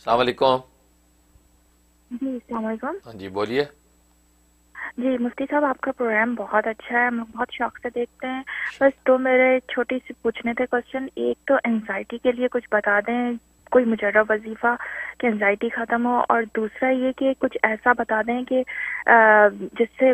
السلام علیکم جی السلام علیکم ہاں جی بولیے جی مفتی صاحب آپ کا پروگرام بہت اچھا ہے ہم بہت شوق سے دیکھتے ہیں اچھا۔ بس دو میرے چھوٹی سے پوچھنے تھے کوشچن ایک تو انزائٹی کے لیے کچھ بتا دیں کوئی مجرب وظیفہ کہ انزائٹی ختم ہو اور دوسرا یہ کہ کچھ ایسا بتا دیں کہ جس سے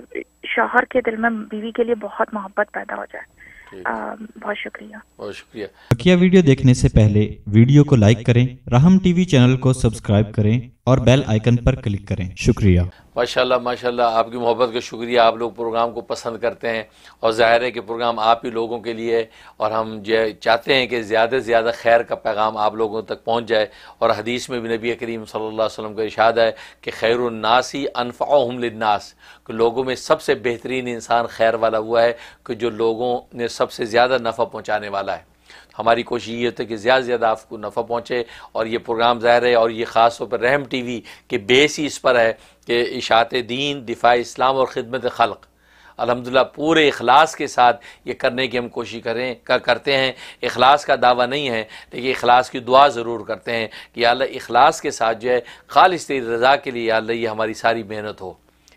شوہر کے دل میں بیوی کے لیے بہت محبت پیدا ہو جائے بہت شکریہ بہت شکریہ بکیا ویڈیو دیکھنے سے پہلے ویڈیو کو لائک کریں رحم ٹی وی چینل کو سبسکرائب کریں اور بیل آئیکن پر کلک کریں شکریہ ماشاءاللہ ماشاءاللہ آپ کی محبت کا شکریہ آپ لوگ پروگرام کو پسند کرتے ہیں اور ظاہر ہے کہ پروگرام آپ ہی لوگوں کے لیے اور ہم جو چاہتے ہیں کہ زیادہ سے زیادہ خیر کا پیغام آپ لوگوں تک پہنچ جائے اور حدیث میں بھی نبی کریم صلی اللہ علیہ وسلم کا ارشاد ہے کہ خیر الناسی انفمل للناس کہ لوگوں میں سب سے بہترین انسان خیر والا ہوا ہے کہ جو لوگوں نے سب سے زیادہ نفع پہنچانے والا ہے ہماری کوشش یہ ہوتی ہے کہ زیادہ سے زیادہ آپ کو نفع پہنچے اور یہ پروگرام ظاہر ہے اور یہ خاص طور پر رحم ٹی وی کے بیس ہی اس پر ہے کہ اشاعت دین دفاع اسلام اور خدمت خلق الحمدللہ پورے اخلاص کے ساتھ یہ کرنے کی ہم کوشش کریں کرتے ہیں اخلاص کا دعویٰ نہیں ہے لیکن اخلاص کی دعا ضرور کرتے ہیں کہ یا اللہ اخلاص کے ساتھ جو ہے خالص تیری رضا کے لیے یا اللہ یہ ہماری ساری محنت ہو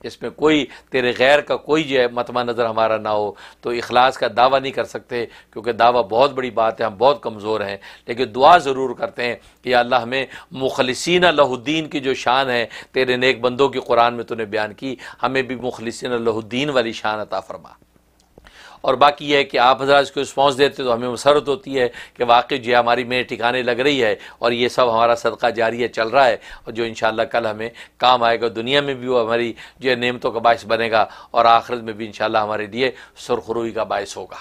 اس میں کوئی تیرے غیر کا کوئی جو ہے متمہ نظر ہمارا نہ ہو تو اخلاص کا دعویٰ نہیں کر سکتے کیونکہ دعویٰ بہت بڑی بات ہے ہم بہت کمزور ہیں لیکن دعا ضرور کرتے ہیں کہ یا اللہ ہمیں مخلصین اللہ الدین کی جو شان ہے تیرے نیک بندوں کی قرآن میں تو نے بیان کی ہمیں بھی مخلصین اللہ الدین والی شان عطا فرما اور باقی یہ ہے کہ آپ حضرات اس کو رسپانس دیتے تو ہمیں مسرت ہوتی ہے کہ واقعی جو جی ہاں، ہماری میں ٹھکانے لگ رہی ہے اور یہ سب ہمارا صدقہ جاری ہے چل رہا ہے اور جو انشاءاللہ کل ہمیں کام آئے گا دنیا میں بھی وہ ہماری جو ہے نعمتوں کا باعث بنے گا اور آخرت میں بھی انشاءاللہ ہمارے لیے سرخروئی کا باعث ہوگا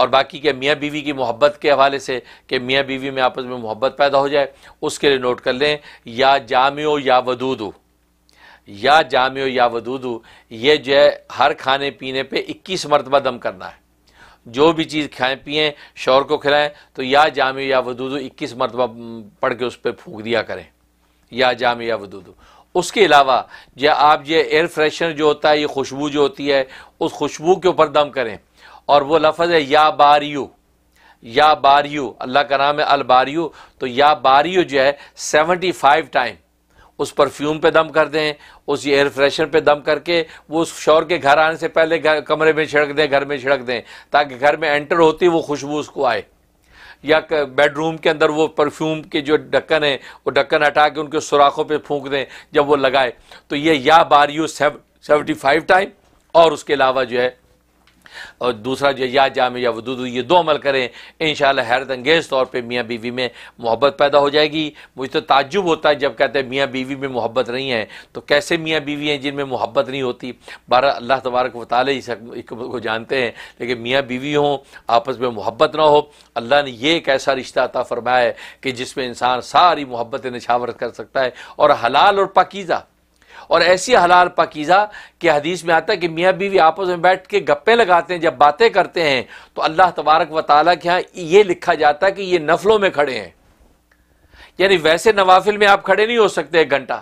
اور باقی کہ میاں بیوی کی محبت کے حوالے سے کہ میاں بیوی میں آپس میں محبت پیدا ہو جائے اس کے لیے نوٹ کر لیں یا جامع یا ودود یا جامع یا ودودو یہ جو ہے ہر کھانے پینے پہ اکیس مرتبہ دم کرنا ہے جو بھی چیز کھائیں پیئیں شور کو کھلائیں تو یا جامع یا ودودو اکیس مرتبہ پڑھ کے اس پہ پھونک دیا کریں یا جامع یا ودودو اس کے علاوہ جو آپ یہ ایئر فریشنر جو ہوتا ہے یہ خوشبو جو ہوتی ہے اس خوشبو کے اوپر دم کریں اور وہ لفظ ہے یا باریو یا باریو اللہ کا نام ہے الباریو تو یا باریو جو ہے سیونٹی فائیو ٹائم اس پرفیوم پہ دم کر دیں اس ایئر فریشر پہ دم کر کے وہ اس شور کے گھر آنے سے پہلے کمرے میں چھڑک دیں گھر میں چھڑک دیں تاکہ گھر میں انٹر ہوتی وہ خوشبو اس کو آئے یا بیڈ روم کے اندر وہ پرفیوم کے جو ڈکن ہیں وہ ڈکن ہٹا کے ان کے سوراخوں پہ پھونک دیں جب وہ لگائے تو یہ یا باریو یو سیونٹی فائیو ٹائم اور اس کے علاوہ جو ہے اور دوسرا جو یا جامع یا ودود یہ دو عمل کریں انشاءاللہ حیرت انگیز طور پہ میاں بیوی میں محبت پیدا ہو جائے گی مجھ تو تعجب ہوتا ہے جب کہتے ہیں میاں بیوی میں محبت نہیں ہے تو کیسے میاں بیوی ہیں جن میں محبت نہیں ہوتی بارہ اللہ تبارک و تعالی ہی کو جانتے ہیں لیکن میاں بیوی ہوں آپس میں محبت نہ ہو اللہ نے یہ ایک ایسا رشتہ عطا فرمایا ہے کہ جس میں انسان ساری محبت نشاورت کر سکتا ہے اور حلال اور پاکیزہ اور ایسی حلال پاکیزہ کہ حدیث میں آتا ہے کہ میاں بیوی آپس میں بیٹھ کے گپے لگاتے ہیں جب باتیں کرتے ہیں تو اللہ تبارک و تعالیٰ کے ہاں یہ لکھا جاتا ہے کہ یہ نفلوں میں کھڑے ہیں یعنی ویسے نوافل میں آپ کھڑے نہیں ہو سکتے ایک گھنٹہ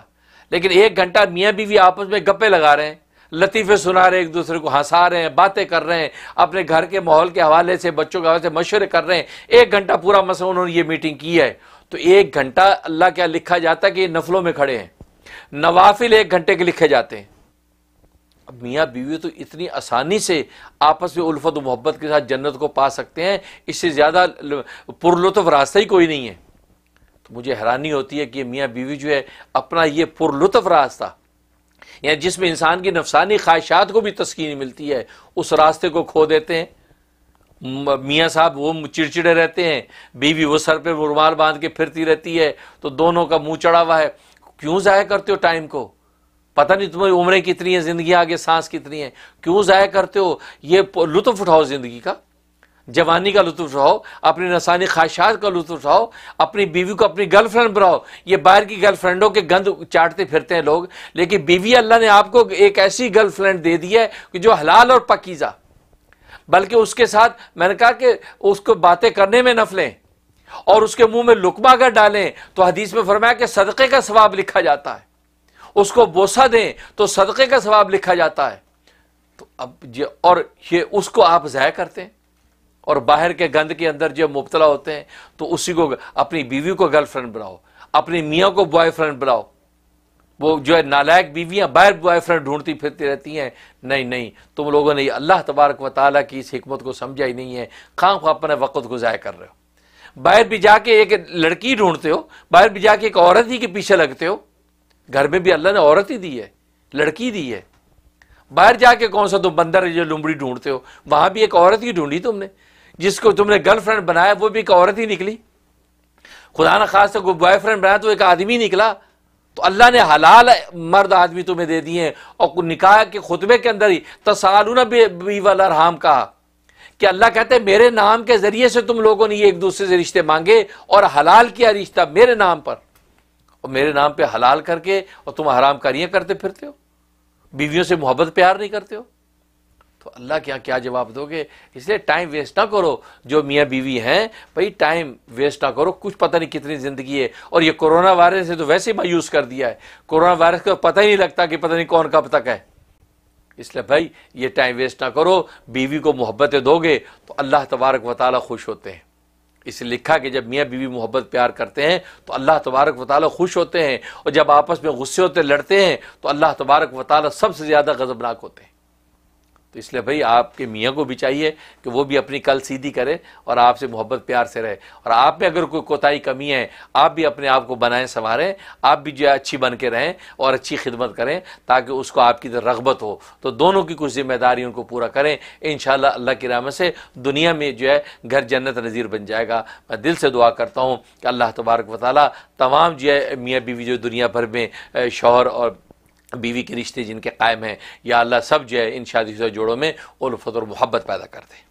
لیکن ایک گھنٹہ میاں بیوی آپس میں گپے لگا رہے ہیں لطیفے سنا رہے ہیں ایک دوسرے کو ہنسا رہے ہیں باتیں کر رہے ہیں اپنے گھر کے ماحول کے حوالے سے بچوں کے حوالے سے مشورے کر رہے ہیں ایک گھنٹہ پورا مسئلہ انہوں نے یہ میٹنگ کی ہے تو ایک گھنٹہ اللہ کیا ہاں لکھا جاتا ہے کہ یہ نفلوں میں کھڑے ہیں نوافل ایک گھنٹے کے لکھے جاتے ہیں اب میاں بیوی تو اتنی آسانی سے آپس میں الفت و محبت کے ساتھ جنت کو پا سکتے ہیں اس سے زیادہ پر لطف راستہ ہی کوئی نہیں ہے تو مجھے حیرانی ہوتی ہے کہ میاں بیوی جو ہے اپنا یہ پر لطف راستہ یعنی جس میں انسان کی نفسانی خواہشات کو بھی تسکین ملتی ہے اس راستے کو کھو دیتے ہیں میاں صاحب وہ چڑچڑے رہتے ہیں بیوی وہ سر پہ رومال باندھ کے پھرتی رہتی ہے تو دونوں کا منہ چڑھا ہوا ہے کیوں ضائع کرتے ہو ٹائم کو پتہ نہیں تمہاری عمریں کتنی ہیں زندگی آگے سانس کتنی ہیں کیوں ضائع کرتے ہو یہ لطف اٹھاؤ زندگی کا جوانی کا لطف اٹھاؤ اپنی نسانی خواہشات کا لطف اٹھاؤ اپنی بیوی کو اپنی گرل فرینڈ بناؤ یہ باہر کی گرل فرینڈوں کے گند چاٹتے پھرتے ہیں لوگ لیکن بیوی اللہ نے آپ کو ایک ایسی گرل فرینڈ دے دی ہے کہ جو حلال اور پکیزہ بلکہ اس کے ساتھ میں نے کہا کہ اس کو باتیں کرنے میں نفلیں اور اس کے منہ میں لکمہ اگر ڈالیں تو حدیث میں فرمایا کہ صدقے کا ثواب لکھا جاتا ہے اس کو بوسہ دیں تو صدقے کا ثواب لکھا جاتا ہے تو اب یہ اور یہ اس کو آپ ضائع کرتے ہیں اور باہر کے گند کے اندر جب مبتلا ہوتے ہیں تو اسی کو اپنی بیوی کو گرل فرینڈ بناؤ اپنی میاں کو بوائے فرینڈ بناؤ وہ جو ہے نالائک بیویاں باہر بوائے فرینڈ ڈھونڈتی پھرتی رہتی ہیں نہیں نہیں تم لوگوں نے اللہ تبارک و تعالیٰ کی اس حکمت کو سمجھا ہی نہیں ہے خام خواہ اپنے وقت کو ضائع کر رہے ہو باہر بھی جا کے ایک لڑکی ڈھونڈتے ہو باہر بھی جا کے ایک عورت ہی کے پیچھے لگتے ہو گھر میں بھی اللہ نے عورت ہی دی ہے لڑکی دی ہے باہر جا کے کون سا تم بندر ہے جو لمبڑی ڈھونڈتے ہو وہاں بھی ایک عورت ہی ڈھونڈی تم نے جس کو تم نے گرل فرینڈ بنایا وہ بھی ایک عورت ہی نکلی خدا نہ خواص بوائے فرینڈ بنایا تو ایک آدمی نکلا تو اللہ نے حلال مرد آدمی تمہیں دے دیے اور نکاح کے خطبے کے اندر ہی تسالون بھی بی رحام کہا کہ اللہ کہتے ہیں میرے نام کے ذریعے سے تم لوگوں نے یہ ایک دوسرے سے رشتے مانگے اور حلال کیا رشتہ میرے نام پر اور میرے نام پہ حلال کر کے اور تم حرام کاریاں کرتے پھرتے ہو بیویوں سے محبت پیار نہیں کرتے ہو تو اللہ کے یہاں کیا جواب دو گے اس لیے ٹائم ویسٹ نہ کرو جو میاں بیوی ہیں بھائی ٹائم ویسٹ نہ کرو کچھ پتہ نہیں کتنی زندگی ہے اور یہ کرونا وائرس نے تو ویسے مایوس کر دیا ہے کرونا وائرس کا پتہ ہی نہیں لگتا کہ پتہ نہیں کون کب تک ہے اس لیے بھائی یہ ٹائم ویسٹ نہ کرو بیوی کو محبتیں دو گے تو اللہ تبارک و تعالی خوش ہوتے ہیں لئے لکھا کہ جب میاں بیوی محبت پیار کرتے ہیں تو اللہ تبارک و تعالی خوش ہوتے ہیں اور جب آپس میں غصے ہوتے لڑتے ہیں تو اللہ تبارک و تعالی سب سے زیادہ غضبناک ہوتے ہیں تو اس لیے بھئی آپ کے میاں کو بھی چاہیے کہ وہ بھی اپنی کل سیدھی کرے اور آپ سے محبت پیار سے رہے اور آپ میں اگر کوئی کوتاہی کمی ہے آپ بھی اپنے آپ کو بنائیں سنواریں آپ بھی جو ہے اچھی بن کے رہیں اور اچھی خدمت کریں تاکہ اس کو آپ کی رغبت ہو تو دونوں کی کچھ ذمہ داری ان کو پورا کریں انشاءاللہ اللہ کی رحمت سے دنیا میں جو ہے گھر جنت نظیر بن جائے گا میں دل سے دعا کرتا ہوں کہ اللہ تبارک و تعالیٰ تمام جو ہے میاں بیوی جو دنیا بھر میں شوہر اور بیوی کے رشتے جن کے قائم ہیں یا اللہ سب جو ہے ان شادی سے جوڑوں میں الفت اور محبت پیدا کر دیں